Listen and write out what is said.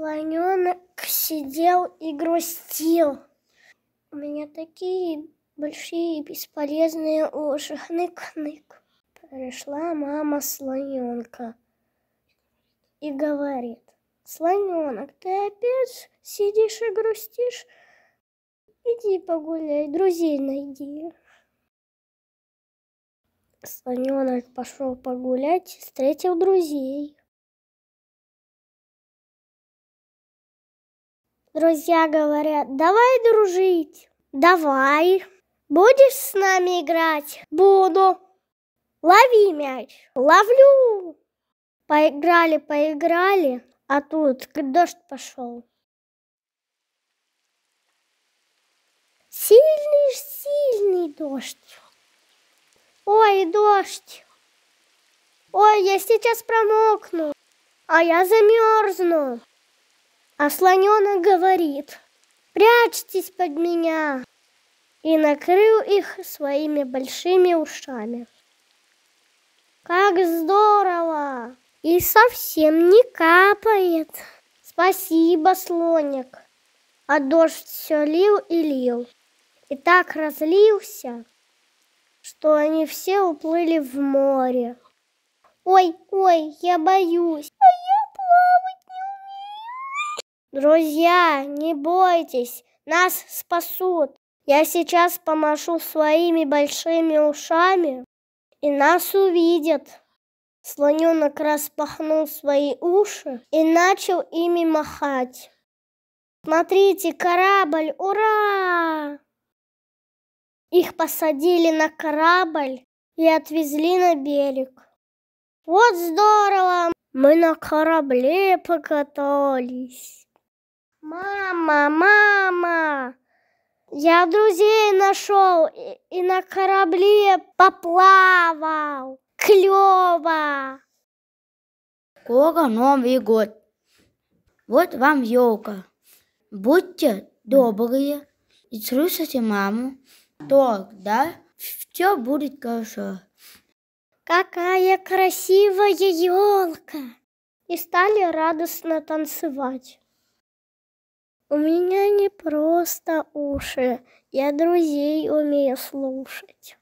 слоненок сидел и грустил. У меня такие большие бесполезные уши. Хнык-хнык. Пришла мама слоненка и говорит. Слоненок, ты опять сидишь и грустишь? Иди погуляй, друзей найди. Слоненок пошел погулять, встретил друзей. Друзья говорят, давай дружить. Давай. Будешь с нами играть? Буду. Лови мяч. Ловлю. Поиграли, поиграли, а тут дождь пошел. Сильный, сильный дождь. Ой, дождь. Ой, я сейчас промокну, а я замерзну. А слоненок говорит, прячьтесь под меня, и накрыл их своими большими ушами. Как здорово! И совсем не капает. Спасибо, слоник. А дождь все лил и лил. И так разлился, что они все уплыли в море. Ой, ой, я боюсь. Ой, Друзья, не бойтесь, нас спасут. Я сейчас помашу своими большими ушами, и нас увидят. Слоненок распахнул свои уши и начал ими махать. Смотрите, корабль, ура! Их посадили на корабль и отвезли на берег. Вот здорово! Мы на корабле покатались. Мама, мама, я друзей нашел и, и на корабле поплавал. Клево! Скоро Новый год. Вот вам елка. Будьте добрые и слушайте маму. Тогда все будет хорошо. Какая красивая елка! И стали радостно танцевать. У меня не просто уши, я друзей умею слушать.